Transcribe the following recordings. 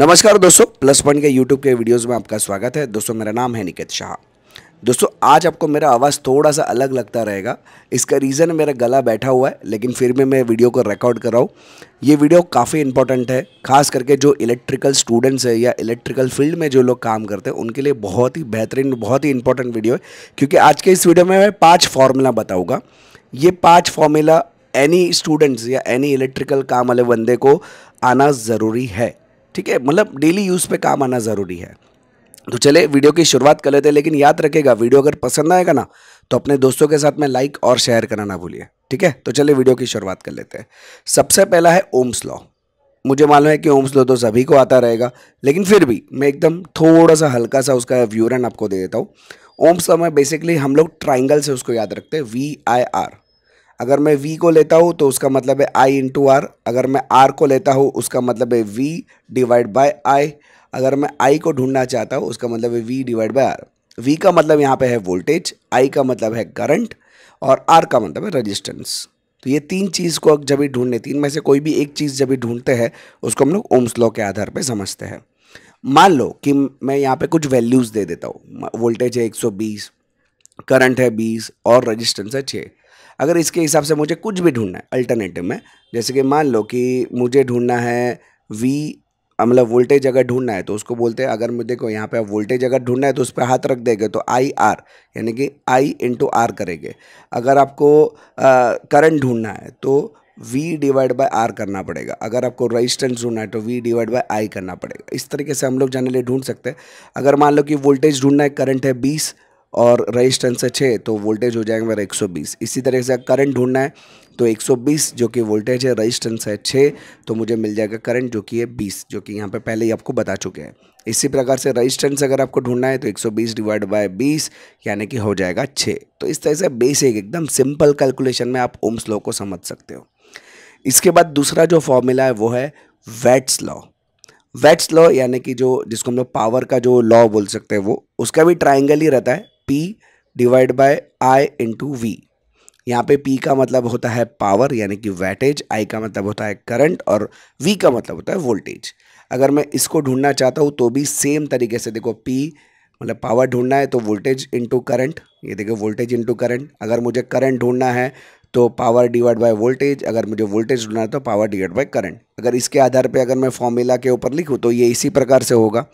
नमस्कार दोस्तों plus point के यूट्यूब के वीडियोस में आपका स्वागत है दोस्तों मेरा नाम है निकेत शाह दोस्तों आज आपको मेरा आवाज़ थोड़ा सा अलग लगता रहेगा इसका रीज़न मेरा गला बैठा हुआ है लेकिन फिर भी मैं वीडियो को रिकॉर्ड कर रहा हूँ ये वीडियो काफ़ी इंपॉर्टेंट है खास करके जो इलेक्ट्रिकल स्टूडेंट्स है या इलेक्ट्रिकल फील्ड में जो लोग काम करते हैं उनके लिए बहुत ही बेहतरीन बहुत ही इंपॉर्टेंट वीडियो है क्योंकि आज के इस वीडियो में मैं पाँच फार्मूला बताऊँगा ये पाँच फार्मूला एनी स्टूडेंट्स या एनी इलेक्ट्रिकल काम वाले बंदे को आना ज़रूरी है ठीक है मतलब डेली यूज़ पे काम आना ज़रूरी है तो चले वीडियो की शुरुआत कर लेते हैं लेकिन याद रखेगा वीडियो अगर पसंद आएगा ना तो अपने दोस्तों के साथ में लाइक और शेयर करना ना भूलिए ठीक है तो चले वीडियो की शुरुआत कर लेते हैं सबसे पहला है ओम्स लॉ मुझे मालूम है कि ओम्स लॉ तो सभी को आता रहेगा लेकिन फिर भी मैं एकदम थोड़ा सा हल्का सा उसका व्यूरन आपको दे देता हूँ ओम्स लॉ में बेसिकली हम लोग ट्राइंगल से उसको याद रखते हैं वी आई आर अगर मैं वी को लेता हूँ तो उसका मतलब है आई इंटू आर अगर मैं आर को लेता हूँ उसका मतलब है वी डिवाइड बाय आई अगर मैं आई को ढूंढना चाहता हूँ उसका मतलब है V divide by R V का मतलब यहाँ पे है वोल्टेज आई का मतलब है करंट और आर का मतलब है रजिस्टेंस तो ये तीन चीज़ को जब भी ढूंढने तीन में से कोई भी एक चीज़ जब भी ढूंढते हैं उसको हम लोग ओम्स लॉ के आधार पर समझते हैं मान लो कि मैं यहाँ पे कुछ वैल्यूज़ दे देता हूँ वोल्टेज है 120 करंट है 20 और रजिस्टेंस है छः अगर इसके हिसाब से मुझे कुछ भी ढूंढना है अल्टरनेटिव में जैसे कि मान लो कि मुझे ढूंढना है वी मतलब वोल्टेज अगर ढूंढना है तो उसको बोलते हैं अगर मुझे को यहाँ पे वोल्टेज अगर ढूंढना है तो उस पर हाथ रख देंगे तो आई आर यानी कि आई इंटू आर करेंगे अगर आपको करंट ढूंढना है तो V डिवाइड बाय आर करना पड़ेगा अगर आपको रेजिस्टेंस ढूंढना है तो V डिवाइड बाय आई करना पड़ेगा इस तरीके से हम लोग जनरली ढूंढ सकते हैं अगर मान लो कि वोल्टेज ढूंढना है करंट है बीस और रजिस्टेंस है छः तो वोल्टेज हो जाएगा मेरा 120 इसी तरह से करंट ढूंढना है तो 120 जो कि वोल्टेज है रजिस्टेंस है छः तो मुझे मिल जाएगा करंट जो कि है 20 जो कि यहाँ पे पहले ही आपको बता चुके हैं इसी प्रकार से रजिस्टेंस अगर आपको ढूंढना है तो 120 डिवाइड बाय 20 यानी कि हो जाएगा छः तो इस तरह से बेसिक एकदम सिंपल कैलकुलेशन में आप ओम्स लॉ को समझ सकते हो इसके बाद दूसरा जो फॉर्मूला है वो है वेट्स लॉ वेट्स लॉ यानी कि जो जिसको हम लोग पावर का जो लॉ बोल सकते हैं वो उसका भी ट्राइंगल ही रहता है P divide by I into V यहाँ पे पी का मतलब होता है पावर यानी कि वैटेज आई का मतलब होता है करंट और वी का मतलब होता है वोल्टेज अगर मैं इसको ढूंढना चाहता हूँ तो भी सेम तरीके से देखो पी मतलब पावर ढूंढना है तो वोल्टेज इंटू करंट ये देखो वोल्टेज इंटू करंट अगर मुझे करंट ढूंढना है तो पावर डिवाइड बाय वोल्टेज अगर मुझे वोल्टेज ढूंढना है तो पावर डिवाइड बाय करंट अगर इसके आधार पर अगर मैं फॉर्मूला के ऊपर लिखूँ तो ये इसी प्रकार से होगा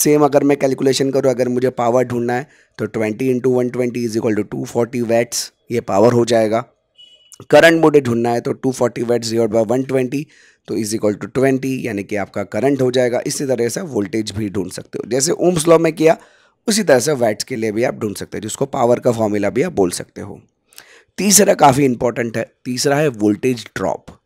सेम अगर मैं कैलकुलेशन करूँ अगर मुझे पावर ढूंढना है तो twenty into one twenty is equal to two forty watts ये पावर हो जाएगा करंट मुझे ढूंढना है तो two forty watts divide by one twenty तो इज इक्वल टू ट्वेंटी यानी कि आपका करंट हो जाएगा इसी तरह से वोल्टेज भी ढूंढ सकते हो जैसे ओम्स लॉ में किया उसी तरह से वैट्स के लिए भी आप ढूंढ सकते हो जिसको पावर का फॉर्मूला भी आप बोल सकते हो तीसरा काफ़ी इंपॉर्टेंट है तीसरा है वोल्टेज ड्रॉप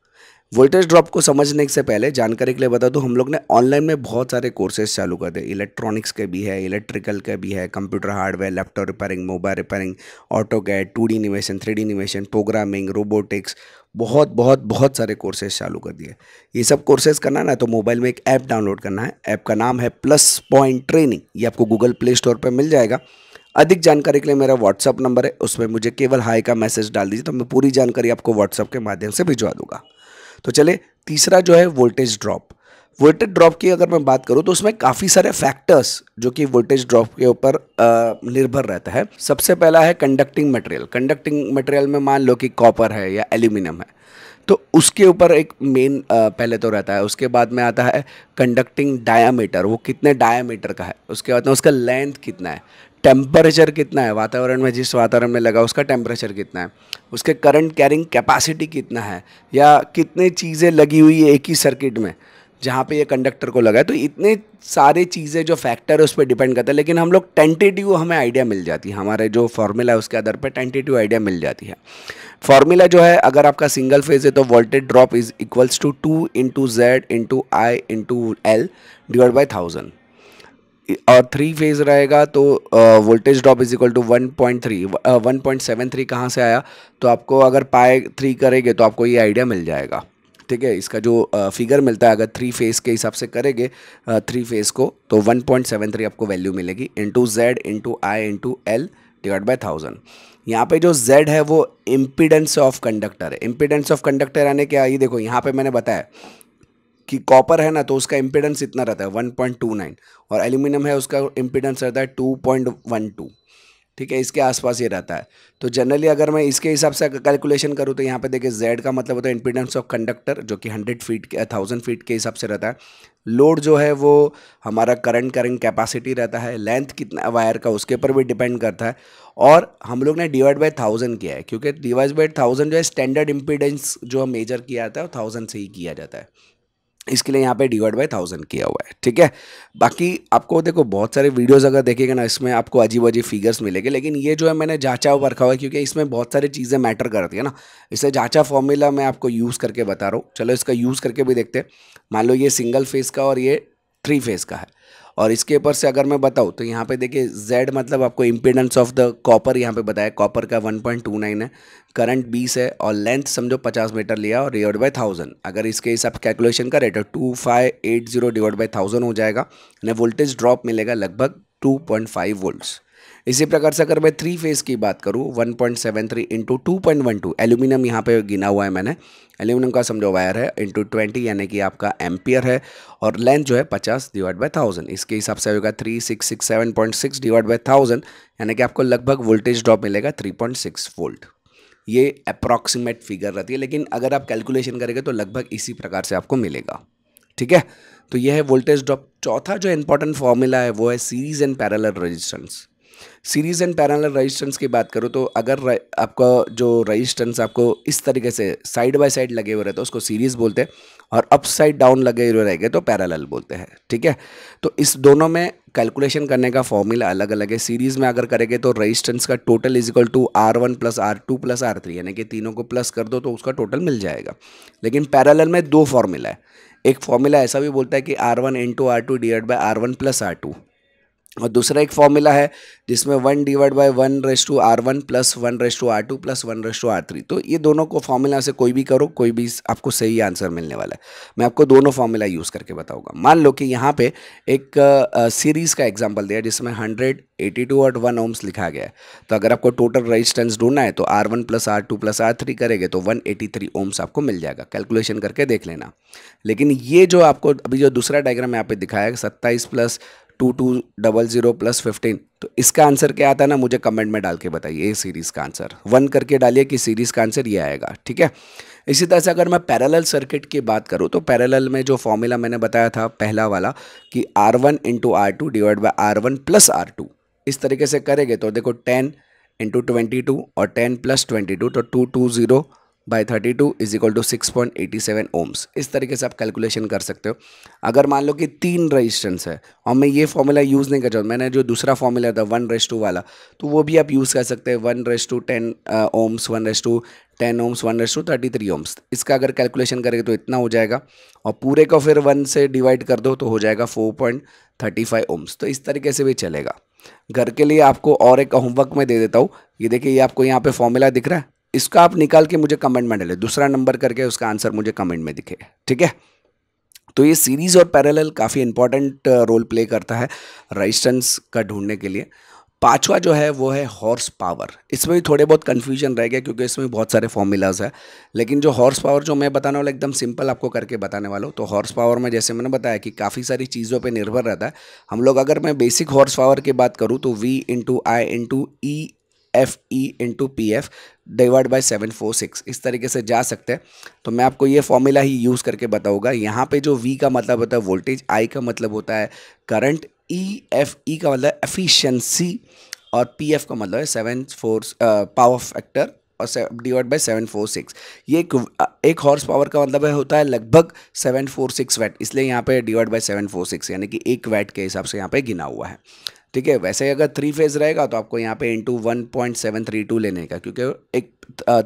वोल्टेज ड्रॉप को समझने से पहले जानकारी के लिए बता दूं हम लोग ने ऑनलाइन में बहुत सारे कोर्सेज चालू कर दिए इलेक्ट्रॉनिक्स के भी है इलेक्ट्रिकल के भी है computer hardware laptop repairing mobile repairing AutoCAD two D animation three D animation programming robotics बहुत बहुत बहुत सारे कोर्सेज चालू कर दिए ये सब कोर्सेज करना ना तो मोबाइल में एक ऐप डाउनलोड करना है ऐप का नाम है प्लस पॉइंट ट्रेनिंग ये आपको गूगल प्ले स्टोर पर मिल जाएगा अधिक जानकारी के लिए मेरा व्हाट्सअप नंबर है उसमें मुझे केवल हाई का मैसेज डाल दीजिए तो मैं पूरी जानकारी आपको व्हाट्सअप के माध्यम से भिजवा दूंगा तो चले तीसरा जो है वोल्टेज ड्रॉप वोल्टेज ड्रॉप की अगर मैं बात करूं तो उसमें काफ़ी सारे फैक्टर्स जो कि वोल्टेज ड्रॉप के ऊपर निर्भर रहता है सबसे पहला है कंडक्टिंग मटेरियल कंडक्टिंग मटेरियल में मान लो कि कॉपर है या एल्यूमिनियम है तो उसके ऊपर एक मेन पहले तो रहता है उसके बाद में आता है कंडक्टिंग डायामीटर वो कितने डायामीटर का है उसके बाद में उसका लेंथ कितना है टेम्परेचर कितना है वातावरण में जिस वातावरण में लगा उसका टेम्परेचर कितना है उसके करंट कैरिंग कैपेसिटी कितना है या कितने चीज़ें लगी हुई है एक ही सर्किट में जहाँ पे ये कंडक्टर को लगा है तो इतने सारे चीज़ें जो फैक्टर है उस पर डिपेंड करता है लेकिन हम लोग टेंटेटिव हमें आइडिया मिल जाती है हमारे जो फॉर्मूला है उसके आधार पर टेंटेटिव आइडिया मिल जाती है फॉर्मूला जो है अगर आपका सिंगल फेज है तो voltage drop is equals to two into Z into I into L divide by thousand और थ्री फेज रहेगा तो voltage drop is equal to one point three one point seven three कहाँ से आया तो आपको अगर पाए थ्री करेंगे तो आपको ये आइडिया मिल जाएगा ठीक है इसका जो फिगर मिलता है अगर थ्री फेज के हिसाब से करेंगे थ्री फेज को तो वन पॉइंट सेवन थ्री आपको वैल्यू मिलेगी into Z into I into L divide by thousand यहाँ पे जो Z है वो इम्पिडेंस ऑफ कंडक्टर है इम्पिडेंस ऑफ कंडक्टर यानी क्या ये देखो यहाँ पे मैंने बताया कि कॉपर है ना तो उसका इम्पिडेंस इतना रहता है 1.29 और एल्यूमिनियम है उसका इम्पिडेंस रहता है 2.12 ठीक है इसके आसपास ये रहता है तो जनरली अगर मैं इसके हिसाब से कैलकुलेशन करूँ तो यहाँ पे देखिए जेड का मतलब होता है इंपीडेंस ऑफ कंडक्टर जो कि हंड्रेड फीट के थाउजेंड फीट के हिसाब से रहता है लोड जो है वो हमारा करंट करंट कैपेसिटी रहता है लेंथ कितना वायर का उसके ऊपर भी डिपेंड करता है और हम लोग ने डिवाइड बाई थाउजेंड किया है क्योंकि डिवाइड बाई थाउजेंड जो है स्टैंडर्ड इम्पीडेंस जो मेजर किया जाता है वो थाउजेंड से ही किया जाता है इसके लिए यहाँ पे डिवाइड बाय थाउजेंड किया हुआ है ठीक है बाकी आपको देखो बहुत सारे वीडियोस अगर देखेगा ना इसमें आपको अजीब अजीब फिगर्स मिलेंगे लेकिन ये जो है मैंने जाचा हुआ रखा हुआ है क्योंकि इसमें बहुत सारी चीज़ें मैटर करती है ना इससे जाचा फॉर्मूला मैं आपको यूज़ करके बता रहा हूँ चलो इसका यूज़ करके भी देखते हैं मान लो ये सिंगल फेज़ का और ये थ्री फेज़ का है और इसके ऊपर से अगर मैं बताऊँ तो यहाँ पे देखिए Z मतलब आपको इम्पिडेंस ऑफ द कॉपर यहाँ पे बताया कॉपर का 1.29 है करंट 20 है और लेंथ समझो 50 मीटर लिया और डिवाइड बाई थाउजेंड अगर इसके हिसाब कैलकुलेशन करें तो two five eight zero divide by thousand हो जाएगा यानी वोल्टेज ड्रॉप मिलेगा लगभग फाइव वोल्ट्स इसी प्रकार से अगर मैं थ्री फेज़ की बात करूँ one point seven three into two point one two aluminium यहाँ पे गिना हुआ है मैंने एल्यूमिनियम का समझो वायर है इंटू ट्वेंटी यानी कि आपका एम्पियर है और लेंथ जो है पचास डिवाइड बाई थाउजेंड इसके हिसाब से होगा three six six seven point six divide by thousand यानी कि आपको लगभग वोल्टेज ड्रॉप मिलेगा थ्री पॉइंट सिक्स वोल्ट ये अप्रॉक्सीमेट फिगर रहती है लेकिन अगर आप कैलकुलेशन करेंगे तो लगभग इसी प्रकार से आपको मिलेगा ठीक है तो यह है वोल्टेज ड्रॉप चौथा जो इंपॉर्टेंट फॉर्मूला है वो है series and parallel resistance series and parallel resistance की बात करूँ तो अगर आपका जो रजिस्टेंस आपको इस तरीके से साइड बाय साइड लगे हुए रहते तो उसको सीरीज़ बोलते हैं और अप साइड डाउन लगे हुए रहेंगे तो पैरल बोलते हैं ठीक है तो इस दोनों में कैलकुलेशन करने का फॉर्मूला अलग अलग है सीरीज़ में अगर करेंगे तो रजिस्टेंस का total is equal to R one plus R two plus R three यानी कि तीनों को प्लस कर दो तो उसका टोटल मिल जाएगा लेकिन पैरल में दो फॉर्मूला है एक फॉर्मूला ऐसा भी बोलता है कि R one into R two divide by R one plus R two और दूसरा एक फॉर्मूला है जिसमें one divide by one raise to R one plus one raise to R two plus one raise to R three तो ये दोनों को formula से कोई भी करो कोई भी आपको सही आंसर मिलने वाला है मैं आपको दोनों फॉर्मूला यूज़ करके बताऊंगा मान लो कि यहाँ पे एक सीरीज़ का एग्जाम्पल दिया जिसमें हंड्रेड एटी टू और वन ओम्स लिखा गया है तो अगर आपको टोटल रजिस्टेंस ढूंढना है तो R one plus R two plus R three करेंगे तो वन एटी थ्री ओम्स आपको मिल जाएगा कैलकुलेशन करके देख लेना लेकिन ये जो आपको अभी जो दूसरा डायग्राम यहाँ पे दिखाया सत्ताईस plus two two double zero plus fifteen तो इसका आंसर क्या आता है ना मुझे कमेंट में डाल के बताइए ये सीरीज़ का आंसर वन करके डालिए कि सीरीज़ का आंसर ये आएगा ठीक है इसी तरह से अगर मैं पैरेलल सर्किट की बात करूँ तो पैरेलल में जो फॉर्मूला मैंने बताया था पहला वाला कि R one into R two divide by R one plus R two इस तरीके से करेंगे तो देखो टेन इंटू ट्वेंटी टू और टेन प्लस ट्वेंटी टू तो two two zero by thirty two is equal to six point eighty seven ohms इस तरीके से आप कैलकुलेशन कर सकते हो अगर मान लो कि तीन रजिस्टेंस है और मैं ये फॉर्मूला यूज़ नहीं कर चाहूँ मैंने जो दूसरा फॉर्मूला था वन रेस टू वाला तो वो भी आप यूज़ कर सकते हैं one raise to ten ohms one raise to ten ohms one raise to thirty three ohms इसका अगर कैलकुलेशन करेंगे तो इतना हो जाएगा और पूरे को फिर वन से डिवाइड कर दो तो हो जाएगा four point thirty five ohms तो इस तरीके से भी चलेगा घर के लिए आपको और एक होमवर्क में दे देता हूँ ये देखिए ये आपको यहाँ पे फॉर्मूला दिख रहा है इसका आप निकाल के मुझे कमेंट में डाले दूसरा नंबर करके उसका आंसर मुझे कमेंट में दिखे ठीक है तो ये सीरीज़ और पैरेलल काफ़ी इंपॉर्टेंट रोल प्ले करता है रजिस्टेंस का ढूंढने के लिए पांचवा जो है वो है हॉर्स पावर इसमें भी थोड़े बहुत कन्फ्यूजन रह गया क्योंकि इसमें बहुत सारे फॉर्मूलाज है लेकिन जो हॉर्स पावर जो मैं बताने वाला एकदम सिंपल आपको करके बताने वाला हूँ तो हॉर्स पावर में जैसे मैंने बताया कि काफ़ी सारी चीज़ों पे निर्भर रहता है हम लोग अगर मैं बेसिक हॉर्स पावर की बात करूँ तो V into I into E F E into P F divide by seven four six इस तरीके से जा सकते हैं तो मैं आपको ये फॉर्मूला ही यूज़ करके बताऊंगा यहाँ पे जो V का मतलब होता है वोल्टेज I का मतलब होता है करंट ई एफ ई का मतलब एफिशेंसी और पी एफ का मतलब है सेवन फोर पावर फैक्टर और divide by seven four six ये एक एक हॉर्स पावर का मतलब है होता है लगभग सेवन फोर सिक्स वैट इसलिए यहाँ पे divide by seven four six यानी कि एक वैट के हिसाब से यहाँ पे गिना हुआ है ठीक है वैसे अगर थ्री फेज रहेगा तो आपको यहाँ पे into one point seven three two लेने का क्योंकि एक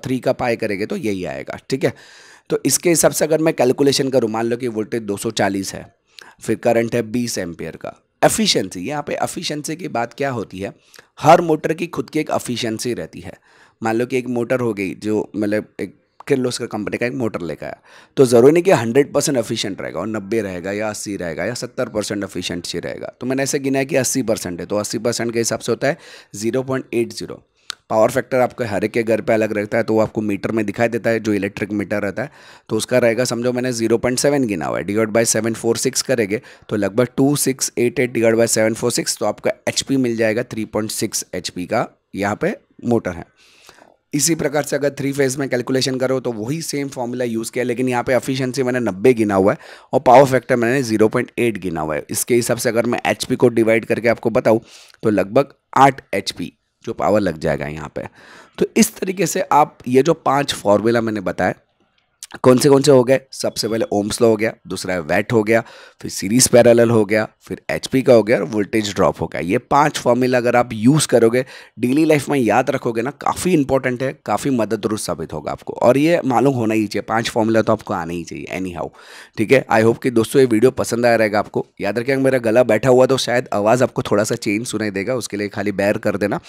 थ्री का पाए करेंगे तो यही आएगा ठीक है तो इसके हिसाब से अगर मैं कैलकुलेशन करूँ मान लो कि वोल्टेज चालीस है फिर करंट है बीस एम्पियर का एफिशिएंसी यहाँ पे एफिशिएंसी की बात क्या होती है हर मोटर की खुद की एक एफिशिएंसी रहती है मान लो कि एक मोटर हो गई जो मतलब एक किर्लोस्कर कंपनी का एक मोटर लेकर आया तो ज़रूरी नहीं कि हंड्रेड परसेंट अफिशियंट रहेगा और नब्बे रहेगा या अस्सी रहेगा या सत्तर परसेंट अफिशियंट रहेगा तो मैंने ऐसे गिना है कि अस्सी परसेंट है तो अस्सी परसेंट के हिसाब से होता है zero point eight zero power factor आपके हर एक के घर पे अलग रहता है तो वो आपको मीटर में दिखाई देता है जो इलेक्ट्रिक मीटर रहता है तो उसका रहेगा समझो मैंने जीरो पॉइंट सेवन गिना हुआ है divide by seven four six करेंगे तो लगभग two six eight eight divide by seven four six तो आपका एच पी मिल जाएगा three point six H P का यहाँ पे मोटर है इसी प्रकार से अगर थ्री फेज में कैलकुलेशन करो तो वही सेम फॉर्मूला यूज़ किया लेकिन यहाँ पे एफिशिएंसी मैंने नब्बे गिना हुआ है और पावर फैक्टर मैंने 0.8 गिना हुआ है इसके हिसाब से अगर मैं एच को डिवाइड करके आपको बताऊँ तो लगभग आठ एच जो पावर लग जाएगा यहाँ पे तो इस तरीके से आप ये जो पांच फॉर्मूला मैंने बताया कौन से कौन से हो गए सबसे पहले ओम्स लॉ हो गया दूसरा है वेट हो गया फिर सीरीज पैरेलल हो गया फिर एचपी का हो गया और वोल्टेज ड्रॉप हो गया ये पांच फॉर्मूला अगर आप यूज़ करोगे डेली लाइफ में याद रखोगे ना काफ़ी इंपॉर्टेंट है काफ़ी मदद साबित होगा आपको और ये मालूम होना ही चाहिए पाँच फॉर्मूला तो आपको आना ही चाहिए एनी हाउ ठीक है आई होप कि दोस्तों ये वीडियो पसंद आया रहेगा आपको याद रखें मेरा गला बैठा हुआ तो शायद आवाज़ आपको थोड़ा सा चेंज सुनाई देगा उसके लिए खाली बैर कर देना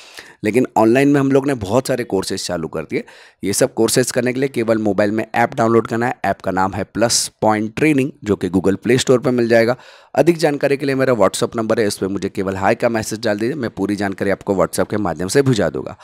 लेकिन ऑनलाइन में हम लोग ने बहुत सारे कोर्सेज चालू कर दिए ये सब कोर्सेज करने के लिए केवल मोबाइल में ऐप डाउन डाउनलोड करना है ऐप का नाम है प्लस पॉइंट ट्रेनिंग जो कि गूगल प्ले स्टोर पर मिल जाएगा अधिक जानकारी के लिए मेरा व्हाट्सअप नंबर है इस पर मुझे केवल हाई का मैसेज डाल दीजिए मैं पूरी जानकारी आपको व्हाट्सअप के माध्यम से भिजा दूंगा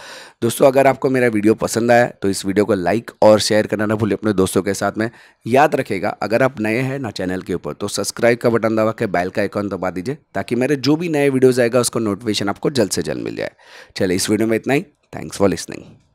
दोस्तों अगर आपको मेरा वीडियो पसंद आया तो इस वीडियो को लाइक और शेयर करना ना भूलें अपने दोस्तों के साथ में याद रखेगा अगर आप नए हैं ना चैनल के ऊपर तो सब्सक्राइब का बटन दबा के बैल का आइकॉन दबा दीजिए ताकि मेरे जो भी नए वीडियोज़ आएगा उसको नोटिफिकेशन आपको जल्द से जल्द मिल जाए चलिए इस वीडियो में इतना ही थैंक्स फॉर लिसनिंग